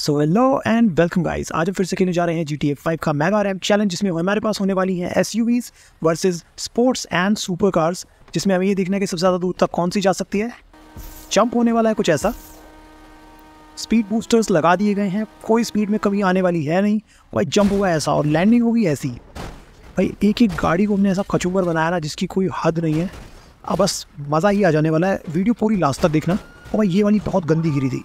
so hello and welcome guys आज हम फिर से खेलने जा रहे हैं जी टी एफ फाइव का मेगा रैम चैलेंज जिसमें हमारे पास होने वाली है S U Vs versus sports and super cars जिसमें हमें ये देखना है कि सबसे ज़्यादा दूर तक कौन सी जा सकती है जंप होने वाला है कुछ ऐसा स्पीड बूस्टर्स लगा दिए गए हैं कोई स्पीड में कमी आने वाली है नहीं भाई जंप हुआ ऐसा और लैंडिंग होगी ऐसी भाई एक एक गाड़ी को हमने ऐसा खचूबर बनाया ना जिसकी कोई हद नहीं है अब बस मज़ा ही आ जाने वाला है वीडियो पूरी लास्ट तक देखना और भाई ये वाली बहुत गंदी गिरी थी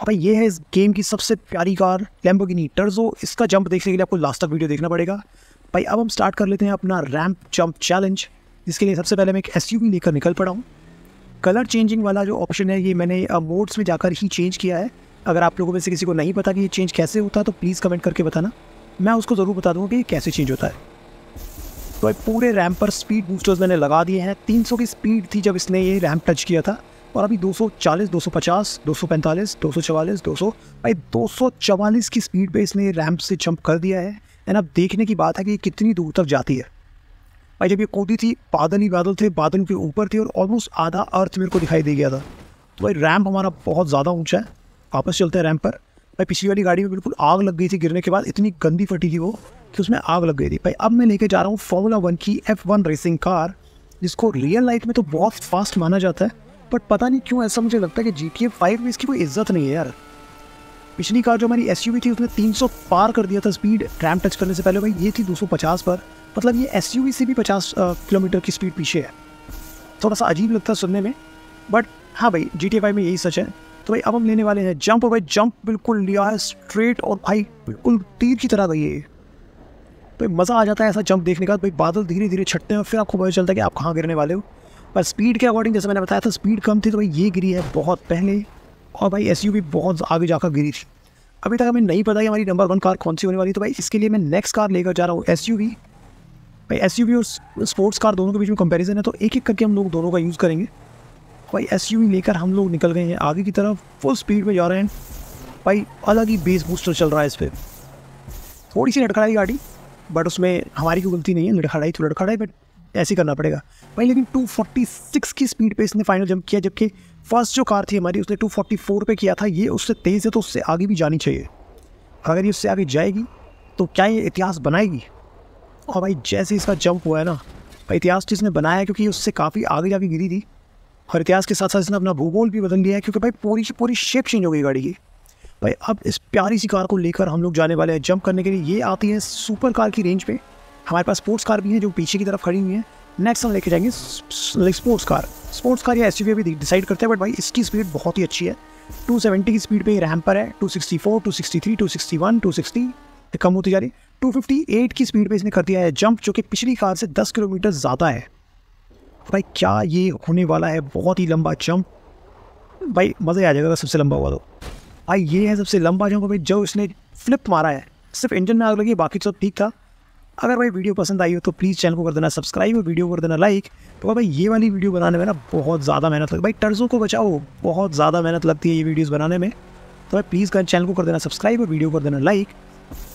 हाँ भाई ये है इस गेम की सबसे प्यारी कार लैम्बोगिनी टर्जो इसका जंप देखने के लिए आपको लास्ट तक वीडियो देखना पड़ेगा भाई अब हम स्टार्ट कर लेते हैं अपना रैम्प जंप चैलेंज इसके लिए सबसे पहले मैं एक एस लेकर निकल पड़ा हूँ कलर चेंजिंग वाला जो ऑप्शन है ये मैंने मोड्स में जाकर ही चेंज किया है अगर आप लोगों में से किसी को नहीं पता कि ये चेंज कैसे होता है तो प्लीज़ कमेंट करके बताना मैं उसको ज़रूर बता दूँगा कि ये कैसे चेंज होता है तो भाई पूरे रैम्प पर स्पीड बूस्टर्स मैंने लगा दिए हैं 300 की स्पीड थी जब इसने ये रैम्प टच किया था और अभी 240, 250, 245, 244, 200 भाई 244 की स्पीड पे इसने रैम्प से जंप कर दिया है एंड अब देखने की बात है कि ये कितनी दूर तक जाती है भाई जब ये कूदी थी बादल ही बादल थे बादल के ऊपर थे और ऑलमोस्ट आधा अर्थ मेरे को दिखाई दे गया था तो भाई रैम्प हमारा बहुत ज़्यादा ऊंचा है वापस चलते हैं रैम्प पर भाई पिछली वाली गाड़ी में बिल्कुल आग लग गई थी गिरने के बाद इतनी गंदी फटी थी वो कि उसमें आग लग गई थी भाई अब मैं लेके जा रहा हूँ फॉर्मूला वन की एफ़ वन रेसिंग कार जिसको रियल लाइफ में तो बहुत फास्ट माना जाता है बट पता नहीं क्यों ऐसा मुझे लगता है कि जी टी ए फाइव में इसकी कोई इज्जत नहीं है यार पिछली कार जो हमारी एस यू वी थी उसने 300 पार कर दिया था स्पीड रैम टच करने से पहले भाई ये थी 250 पर मतलब ये एस यू वी से भी 50 किलोमीटर की स्पीड पीछे है थोड़ा सा अजीब लगता है सुनने में बट हाँ भाई जी टी फाइव में यही सच है तो भाई अब हम लेने वाले हैं जंप और भाई जंप बिल्कुल लिया है स्ट्रेट और भाई बिल्कुल तीर की तरह गई है तो मज़ा आ जाता है ऐसा जंप देखने का भाई बादल धीरे धीरे छटते हैं और फिर आपको पता चलता है कि आप कहाँ गिरने वाले हो पर स्पीड के अकॉर्डिंग जैसे मैंने बताया था स्पीड कम थी तो भाई ये गिरी है बहुत पहले और भाई एस बहुत आगे जाकर गिरी थी अभी तक हमें नहीं पता कि हमारी नंबर वन कार कौन सी होने वाली तो भाई इसके लिए मैं नेक्स्ट कार लेकर जा रहा हूँ एस भाई एस और स्पोर्ट्स कार दोनों के बीच में कंपेरिजन है तो एक एक करके हम लोग दोनों का यूज़ करेंगे भाई एस लेकर हम लोग निकल गए हैं आगे की तरफ फुल स्पीड में जा रहे हैं भाई अलग ही बेस बूस्टर चल रहा है इस पर थोड़ी सी लड़खड़ाई गाड़ी बट उसमें हमारी कोई गलती नहीं है लड़खड़ाई तो लड़खड़ाई बट ऐसे करना पड़ेगा भाई लेकिन 246 की स्पीड पे इसने फाइनल जंप किया जबकि फर्स्ट जो कार थी हमारी उसने 244 पे किया था ये उससे तेज़ है तो उससे आगे भी जानी चाहिए अगर ये उससे आगे जाएगी तो क्या ये इतिहास बनाएगी और भाई जैसे इसका जंप हुआ है ना भाई इतिहास तो इसने बनाया है क्योंकि उससे काफ़ी आगे जाके गिरी थी और इतिहास के साथ साथ इसने अपना भूगोल भी बदल लिया है क्योंकि भाई पूरी की पूरी शेप चेंज हो गई गाड़ी की भाई अब इस प्यारी सी कार को लेकर हम लोग जाने वाले हैं जंप करने के लिए ये आती है सुपर कार की रेंज पे हमारे पास स्पोर्ट्स कार भी हैं जो पीछे की तरफ खड़ी हुई है नेक्स्ट हम लेके जाएंगे स्पोर्ट्स कार स्पोर्ट्स कार या एस भी डिसाइड करते हैं बट भाई इसकी स्पीड बहुत ही अच्छी है 270 की स्पीड पे ही रैम पर है 264, 263, 261, 260 कम होती जा रही है 258 की स्पीड पे इसने कर दिया है जंप जो कि पिछली कार से 10 किलोमीटर ज़्यादा है भाई क्या ये होने वाला है बहुत ही लंबा जंप भाई मज़ा आ जाएगा सबसे लंबा हुआ तो भाई ये है सबसे लंबा जंप भाई जो इसने फ्लिप मारा है सिर्फ इंजन में आग लगी बाकी तो सब ठीक था अगर भाई वीडियो पसंद आई हो तो प्लीज़ चैनल को कर देना सब्सक्राइब और वीडियो कर देना लाइक तो भाई ये वाली वीडियो बनाने में ना बहुत ज़्यादा मेहनत लगती भाई टर्जों को बचाओ बहुत ज़्यादा मेहनत लगती है ये वीडियोज़ बनाने में तो भाई प्लीज़ कर चैनल को कर देना सब्सक्राइब और वीडियो कर देना लाइक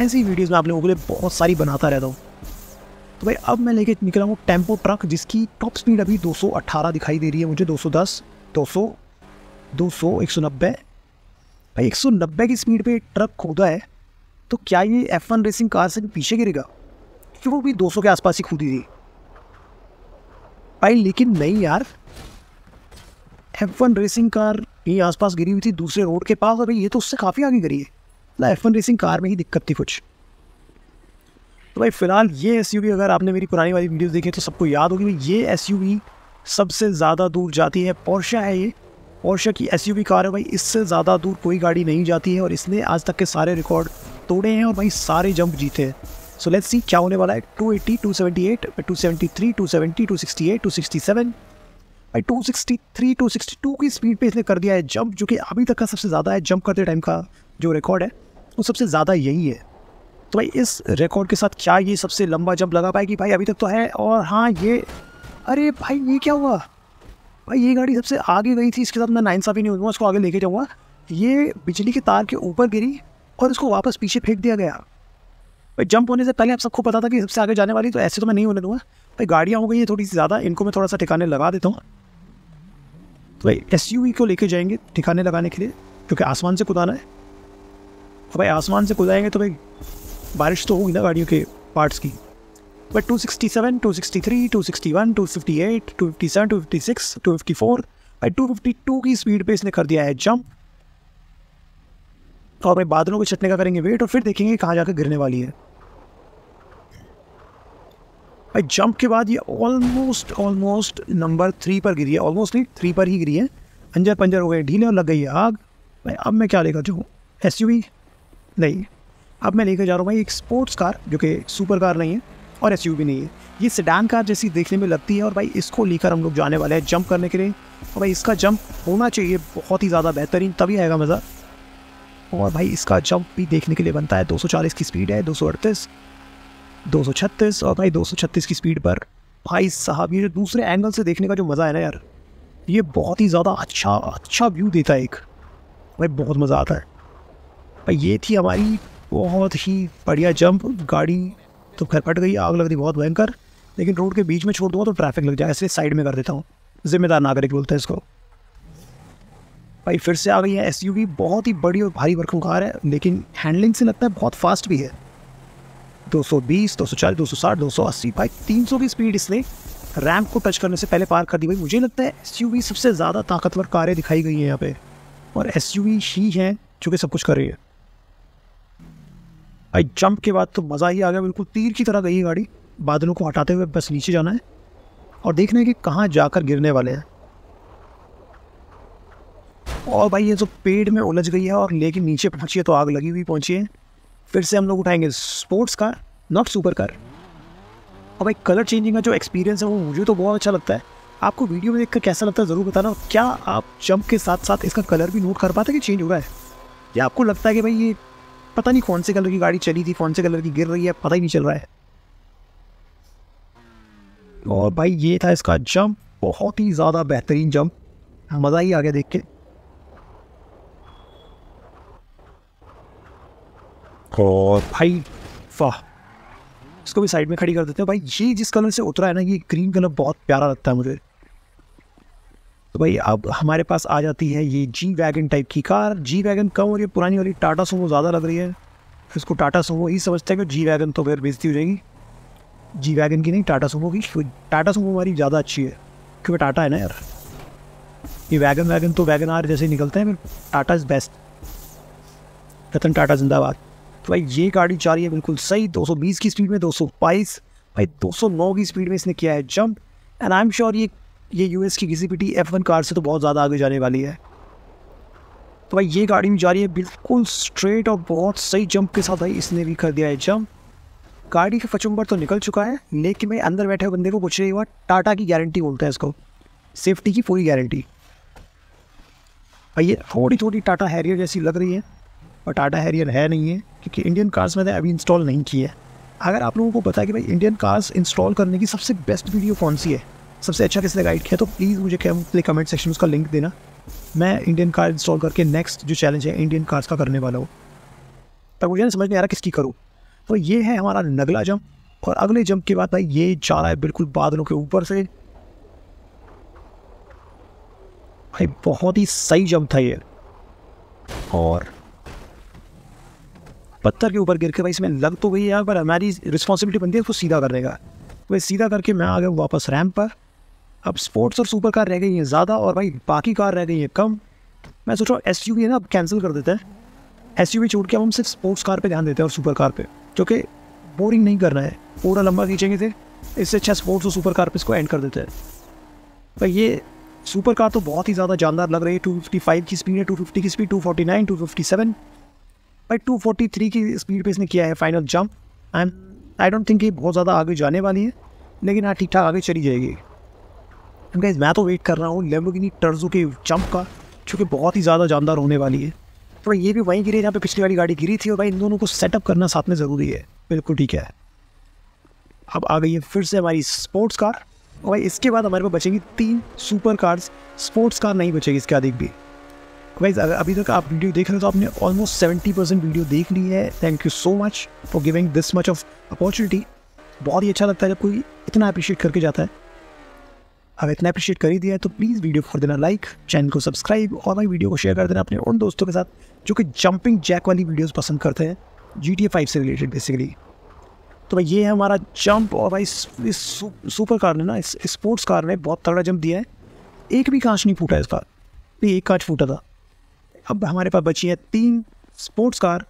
ऐसी वीडियोज़ में आप लोगों के लिए बहुत सारी बनाता रहता हूँ तो भाई अब मैं लेके निकला हूँ टेम्पो ट्रक जिसकी टॉप स्पीड अभी 218 दिखाई दे रही है मुझे 210, 200, 200, 190 भाई 190 की स्पीड पे ट्रक खोदा है तो क्या ये F1 रेसिंग कार से पीछे गिरेगा कि वो भी 200 के आसपास ही खुदी थी भाई लेकिन नहीं यार एफ वन रेसिंग कार यहीं आसपास गिरी हुई थी दूसरे रोड के पास और ये तो उससे काफ़ी आगे गिरी है ना एफ वन रेसिंग कार में ही दिक्कत थी कुछ तो भाई फिलहाल ये एस अगर आपने मेरी पुरानी वाली वीडियोस देखी तो सबको याद होगी ये एस सबसे ज़्यादा दूर जाती है पोर्शा है ये पोर्शा की एस कार है भाई इससे ज़्यादा दूर कोई गाड़ी नहीं जाती है और इसने आज तक के सारे रिकॉर्ड तोड़े हैं और भाई सारे जंप जीते हैं सो लेट्स सी क्या होने वाला है 280, 278, 273, 270, 268, 267 भाई 263, 262 की स्पीड पे इसने कर दिया है जंप जो कि अभी तक का सबसे ज़्यादा है जंप करते टाइम का जो रिकॉर्ड है वो सबसे ज़्यादा यही है तो भाई इस रिकॉर्ड के साथ क्या ये सबसे लंबा जंप लगा पाएगी भाई अभी तक तो है और हाँ ये अरे भाई ये क्या हुआ भाई ये गाड़ी सबसे आगे गई थी इसके साथ मैं नाइन साफी नहीं हुआ उसको आगे लेके जाऊँगा ये बिजली के तार के ऊपर गिरी और इसको वापस पीछे फेंक दिया गया भाई जंप होने से पहले आप सबको पता था कि सबसे आगे जाने वाली तो ऐसे तो मैं नहीं होने दूंगा भाई गाड़ियाँ हो गई हैं थोड़ी सी ज़्यादा इनको मैं थोड़ा सा ठिकाने लगा देता हूँ तो भाई एस को लेके जाएंगे ठिकाने लगाने के लिए क्योंकि आसमान से कुदाना है तो भाई आसमान से कुदाएंगे तो भाई बारिश तो होगी ना गाड़ियों के पार्ट्स की but two sixty seven two sixty three two sixty one two fifty eight two fifty seven two fifty six two fifty four भाई टू फिफ्टी टू की स्पीड पे इसने कर दिया है जंप और भाई बादलों को छटने का करेंगे वेट और फिर देखेंगे कहाँ जाकर गिरने वाली है भाई जंप के बाद ये ऑलमोस्ट ऑलमोस्ट नंबर थ्री पर गिरी है ऑलमोस्ट नहीं थ्री पर ही गिरी है अंजर पंजर हो गए ढीले और लग गई है आग भाई अब मैं क्या लेकर जाऊँ एस नहीं अब मैं लेकर जा रहा हूँ भाई एक स्पोर्ट्स कार जो कि सुपर कार नहीं है और एस नहीं है ये सेडान कार जैसी देखने में लगती है और भाई इसको लेकर हम लोग जाने वाले हैं जंप करने के लिए और भाई इसका जंप होना चाहिए बहुत ही ज़्यादा बेहतरीन तभी आएगा मज़ा और भाई इसका जंप भी देखने के लिए बनता है 240 की स्पीड है दो 236 और भाई 236 की स्पीड पर भाई साहब ये जो दूसरे एंगल से देखने का जो मज़ा है ना यार ये बहुत ही ज़्यादा अच्छा अच्छा व्यू देता है एक भाई बहुत मज़ा आता है भाई ये थी हमारी बहुत ही बढ़िया जंप गाड़ी तो खैर फट गई आग लग रही बहुत भयंकर लेकिन रोड के बीच में छोड़ दूँगा तो ट्रैफिक लग जाए इसलिए साइड में कर देता हूँ जिम्मेदार नागरिक बोलते हैं इसको भाई फिर से आ गई है एस बहुत ही बड़ी और भारी वर्खम कार है लेकिन हैंडलिंग से लगता है बहुत फास्ट भी है 220, 240, 260, 280 भाई 300 की स्पीड इसने रैम्प को टच करने से पहले पार कर दी भाई मुझे लगता है एस सबसे ज़्यादा ताकतवर कारें दिखाई गई हैं यहाँ पे और एस ही हैं जो कि सब कुछ कर रही है भाई जंप के बाद तो मज़ा ही आ गया बिल्कुल तीर की तरह गई है गाड़ी बादलों को हटाते हुए बस नीचे जाना है और देखना है कि कहाँ जाकर गिरने वाले हैं और भाई ये जो पेड़ में उलझ गई है और लेके नीचे पहुँची है तो आग लगी हुई पहुँची है फिर से हम लोग उठाएंगे sports car not super car और भाई कलर चेंजिंग का जो एक्सपीरियंस है वो मुझे तो बहुत अच्छा लगता है आपको वीडियो में देखकर कैसा लगता है ज़रूर बताना क्या आप जंप के साथ साथ इसका कलर भी नोट कर पाते कि चेंज हो रहा है या आपको लगता है कि भाई ये पता नहीं कौन से कलर की गाड़ी चली थी कौन से कलर की गिर रही है पता ही नहीं चल रहा है और भाई ये था इसका जंप बहुत ही ज़्यादा बेहतरीन जंप मज़ा ही आ गया देख के और भाई वाह इसको भी साइड में खड़ी कर देते हैं भाई ये जिस कलर से उतरा है ना ये ग्रीन कलर बहुत प्यारा लगता है मुझे तो भाई अब हमारे पास आ जाती है ये जी वैगन टाइप की कार जी वैगन कम हो रही है पुरानी वाली टाटा सोमो ज़्यादा लग रही है इसको टाटा सोमो ही समझता है कि जी वैगन तो फिर बेजती हो जाएगी जी वैगन की नहीं टाटा सोमो की टाटा सोमो हमारी ज़्यादा अच्छी है क्योंकि टाटा है ना यार ये वैगन वैगन तो वैगन आर जैसे निकलते हैं फिर टाटा इज़ बेस्ट रतन टाटा जिंदाबाद तो भाई ये गाड़ी जा रही है बिल्कुल सही 220 की स्पीड में 222 भाई 209 की स्पीड में इसने किया है jump and I am sure ये ये यूएस की किसी भी टी एफ वन कार से तो बहुत ज़्यादा आगे जाने वाली है तो भाई ये गाड़ी भी जा रही है बिल्कुल स्ट्रेट और बहुत सही जंप के साथ भाई इसने भी कर दिया है जंप गाड़ी का फचुम्बर तो निकल चुका है लेकिन भाई अंदर बैठे हुए बंदे को पूछ रही हुआ टाटा की गारंटी बोलते हैं इसको सेफ्टी की पूरी गारंटी भाई ये थोड़ी थोड़ी टाटा हैरियर जैसी लग रही है और टाटा हैरियर है नहीं है क्योंकि इंडियन कार्स मैंने अभी इंस्टॉल नहीं की है अगर आप लोगों को पता है कि भाई इंडियन कार्स इंस्टॉल करने की सबसे बेस्ट वीडियो कौन सी है सबसे अच्छा किसने गाइड किया तो प्लीज़ मुझे क्या कमेंट सेक्शन में उसका लिंक देना मैं इंडियन कार इंस्टॉल करके नेक्स्ट जो चैलेंज है इंडियन कार्स का करने वाला हूँ तब मुझे समझ नहीं आ रहा किसकी करूँ तो ये है हमारा नगला जंप और अगले जंप के बाद भाई ये जा रहा है बिल्कुल बादलों के ऊपर से भाई बहुत ही सही जंप था ये और पत्थर के ऊपर गिर के भाई इसमें लग तो गई यार पर हमारी रिस्पॉन्सिबिलिटी बनती है उसको सीधा करने का भाई सीधा करके मैं आ गया वापस रैम पर अब स्पोर्ट्स और सुपर कार रह गई हैं ज़्यादा और भाई बाकी कार रह गई हैं कम मैं सोच रहा हूँ एस है ना अब कैंसिल कर देते हैं एस यू छोड़ के अब हम सिर्फ स्पोर्ट्स कार पर ध्यान देते हैं और सुपर कार जो क्योंकि बोरिंग नहीं करना है पूरा लंबा खींचेंगे थे इससे अच्छा स्पोर्ट्स और सुपर कार पर इसको एंड कर देते हैं भाई ये सुपर कार तो बहुत ही ज़्यादा जानदार लग रही है टू फिफ्टी फाइव की स्पीड है टू फिफ्टी की speed two forty nine two fifty seven but three की स्पीड पर इसने किया है final jump and I don't think ये बहुत ज़्यादा आगे जाने वाली है लेकिन हाँ ठीक ठाक आगे चली जाएगी गाइज मैं तो वेट कर रहा हूँ लेम्बोगिनी टर्जो के जंप का चूँकि बहुत ही ज़्यादा जानदार होने वाली है तो ये भी वहीं गिरी है जहाँ पे पिछली वाली गाड़ी गिरी थी और भाई इन दोनों को सेटअप करना साथ में ज़रूरी है बिल्कुल ठीक है अब आ गई है फिर से हमारी स्पोर्ट्स कार और भाई इसके बाद हमारे पास बचेंगी तीन सुपर कार्स स्पोर्ट्स कार नहीं बचेगी इसके अधिक भी वाइज अगर अभी तक आप वीडियो देख रहे हो तो आपने ऑलमोस्ट सेवेंटी परसेंट वीडियो देख ली है thank you so much for giving this much of opportunity बहुत ही अच्छा लगता है जब कोई इतना अप्रिशिएट करके जाता है अगर इतना अप्रिशिएट कर ही दिया है तो प्लीज़ वीडियो को कर देना लाइक चैनल को सब्सक्राइब और हमारी वीडियो को शेयर कर देना अपने उन दोस्तों के साथ जो कि जंपिंग जैक वाली वीडियोज़ पसंद करते हैं जी टी फाइव से रिलेटेड बेसिकली तो भाई ये है हमारा जंप और भाई इस, सुपर कार ने ना इस स्पोर्ट्स कार ने बहुत तगड़ा जंप दिया है एक भी कांच नहीं फूटा इस बार नहीं एक कांच फूटा था अब हमारे पास बची है तीन स्पोर्ट्स कार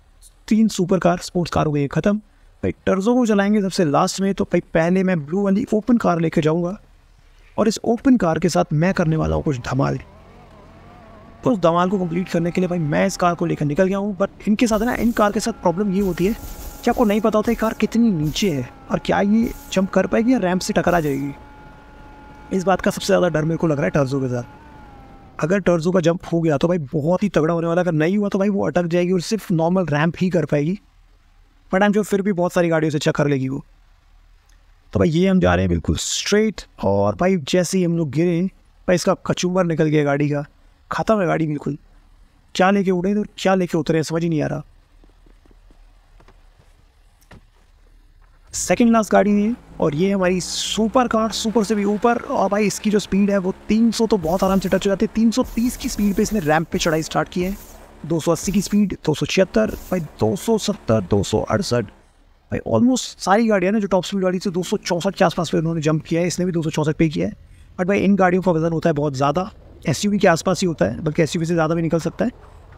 तीन सुपर कार स्पोर्ट्स कार हो गई ख़त्म भाई टर्जो को चलाएंगे सबसे लास्ट में तो भाई पहले मैं ब्लू वाली ओपन कार लेके जाऊँगा और इस ओपन कार के साथ मैं करने वाला हूँ कुछ धमाल तो उस धमाल को कंप्लीट करने के लिए भाई मैं इस कार को लेकर निकल गया हूँ बट इनके साथ ना इन कार के साथ प्रॉब्लम ये होती है कि आपको नहीं पता होता है कार कितनी नीचे है और क्या ये जंप कर पाएगी या रैम्प से टकरा जाएगी इस बात का सबसे ज़्यादा डर मेरे को लग रहा है टर्जो के साथ अगर टर्जो का जंप हो गया तो भाई बहुत ही तगड़ा होने वाला अगर नहीं हुआ तो भाई वो अटक जाएगी और सिर्फ नॉर्मल रैंप ही कर पाएगी बट आई एम फिर भी बहुत सारी गाड़ियों से चक्कर लेगी वो तो भाई ये हम जा रहे हैं बिल्कुल स्ट्रेट और भाई जैसे ही हम लोग गिरे भाई इसका कचूमर निकल गया गाड़ी का ख़त्म है गाड़ी बिल्कुल क्या लेके उड़े तो क्या लेके उतरे समझ ही नहीं आ रहा सेकेंड क्लास गाड़ी है और ये हमारी सुपर कार सुपर से भी ऊपर और भाई इसकी जो स्पीड है वो 300 तो बहुत आराम से टच हो जाती है 330 की स्पीड पे इसने रैंप पे चढ़ाई स्टार्ट की है 280 की स्पीड दो भाई सौ अड़सठ भाई ऑलमोस्ट सारी गाड़ियाँ ना जो टॉप स्पीड गाड़ी से दो के आसपास पे उन्होंने जंप किया है इसने भी दो पे किया है बट भाई इन गाड़ियों का वजन होता है बहुत ज़्यादा एस के आसपास ही होता है बल्कि एस से ज़्यादा भी निकल सकता है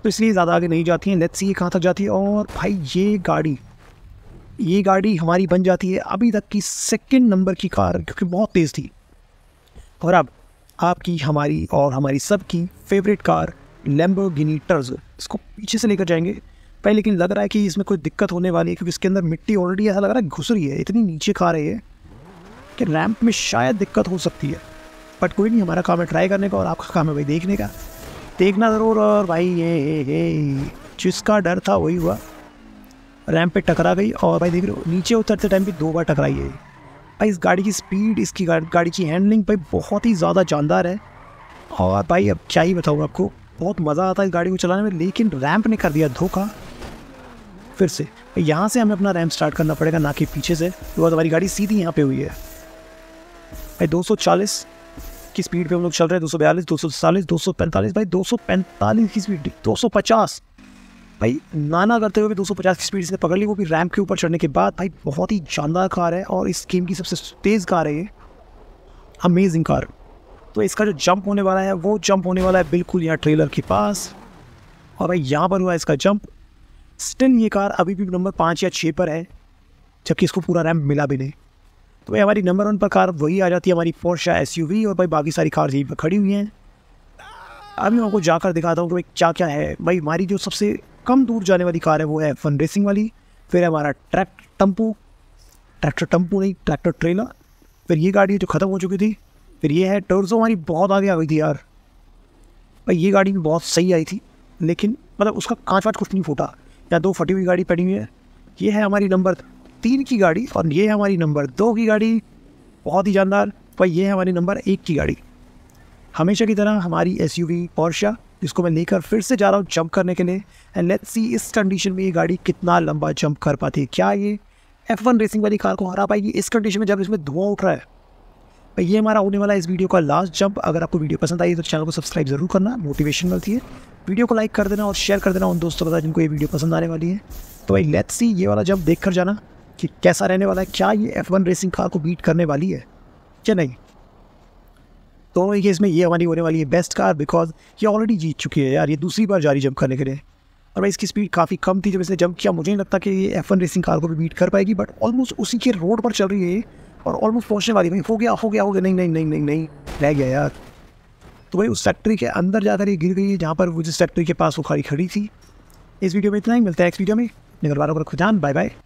तो इसलिए ज़्यादा आगे नहीं जाती हैं लेट्स सी कहाँ तक जाती है और भाई ये गाड़ी ये गाड़ी हमारी बन जाती है अभी तक की सेकेंड नंबर की कार क्योंकि बहुत तेज़ थी और अब आपकी हमारी और हमारी सब की फेवरेट कार लेम्बो गिनी टर्ज इसको पीछे से लेकर जाएंगे पहले लेकिन लग रहा है कि इसमें कोई दिक्कत होने वाली है क्योंकि इसके अंदर मिट्टी ऑलरेडी ऐसा लग रहा है घुस रही है इतनी नीचे खा रही है कि रैंप में शायद दिक्कत हो सकती है बट कोई नहीं हमारा काम है ट्राई करने का और आपका काम है भाई देखने का देखना ज़रूर और भाई ये, ये जिसका डर था वही हुआ रैम्प पे टकरा गई और भाई देख रहे हो नीचे उतरते टाइम भी दो बार टकराई है भाई इस गाड़ी की स्पीड इसकी गाड़ी की हैंडलिंग भाई बहुत ही ज़्यादा जानदार है और भाई अब क्या ही बताऊँ आपको बहुत मज़ा आता है इस गाड़ी को चलाने में लेकिन रैम्प ने कर दिया धोखा फिर से यहाँ से हमें अपना रैम्प स्टार्ट करना पड़ेगा ना कि पीछे से तो हमारी गाड़ी सीधी यहाँ पे हुई है भाई 240 की स्पीड पे हम लोग चल रहे हैं दो सौ बयालीस दो सौ चालीस दो सौ पैंतालीस भाई दो सौ पैंतालीस की स्पीड दो सौ पचास भाई नाना करते हुए भी 250 की स्पीड इसने पकड़ ली वो भी रैंप के ऊपर चढ़ने के बाद भाई बहुत ही शानदार कार है और इस गेम की सबसे तेज़ कार है ये अमेजिंग कार तो इसका जो जंप होने वाला है वो जंप होने वाला है बिल्कुल यहाँ ट्रेलर के पास और भाई यहाँ पर हुआ इसका जंप स्टिल ये कार अभी भी नंबर पाँच या छः पर है जबकि इसको पूरा रैम्प मिला भी नहीं तो भाई हमारी नंबर वन पर कार वही आ जाती है हमारी पोर्शा एस यू और भाई बाकी सारी कार यहीं पर खड़ी हुई हैं अभी मैं आपको जाकर दिखाता हूँ कि भाई क्या क्या है भाई हमारी जो सबसे कम दूर जाने वाली कार है वो है फन रेसिंग वाली फिर हमारा ट्रैक टम्पू ट्रैक्टर टम्पू नहीं ट्रैक्टर ट्रेलर फिर ये गाड़ी जो ख़त्म हो चुकी थी फिर ये है टर्जो हमारी बहुत आगे आ गई थी यार भाई ये गाड़ी भी बहुत सही आई थी लेकिन मतलब उसका कांच वाँच कुछ नहीं फूटा या दो फटी हुई गाड़ी पड़ी हुई है ये है हमारी नंबर तीन की गाड़ी और ये है हमारी नंबर दो की गाड़ी बहुत ही जानदार भाई ये है हमारी नंबर एक की गाड़ी हमेशा की तरह हमारी एस यू वी जिसको मैं लेकर फिर से जा रहा हूँ जंप करने के लिए एंड लेट्स सी इस कंडीशन में ये गाड़ी कितना लंबा जंप कर पाती है क्या ये एफ वन रेसिंग वाली कार को हरा पाएगी इस कंडीशन में जब इसमें धुआं उठ रहा है भाई ये हमारा होने वाला इस वीडियो का लास्ट जंप अगर आपको वीडियो पसंद आई तो चैनल को सब्सक्राइब जरूर करना मोटिवेशन मिलती है वीडियो को लाइक कर देना और शेयर कर देना उन दोस्तों के साथ जिनको ये वीडियो पसंद आने वाली है तो भाई लेट्स सी ये वाला जंप देख कर जाना कि कैसा रहने वाला है क्या ये एफ वन रेसिंग कार को बीट करने वाली है क्या नहीं दोनों तो ही केस में ये हमारी होने वाली है बेस्ट कार बिकॉज ये ऑलरेडी जीत चुकी है यार ये दूसरी बार जारी जंप करने के लिए और भाई इसकी स्पीड काफ़ी कम थी जब इसने जंप किया मुझे नहीं लगता कि ये एफ रेसिंग कार को भी बीट कर पाएगी बट ऑलमोस्ट उसी के रोड पर चल रही है और ऑलमोस्ट पहुँचने वाली भाई हो गया हो गया हो गया नहीं नहीं नहीं नहीं नहीं रह गया यार तो भाई उस फैक्ट्री के अंदर जाकर ये गिर गई है जहाँ पर वो जिस फैक्ट्री के पास वो खड़ी खड़ी थी इस वीडियो में इतना ही मिलता है नेक्स्ट वीडियो में बारों को खुदान बाय बाय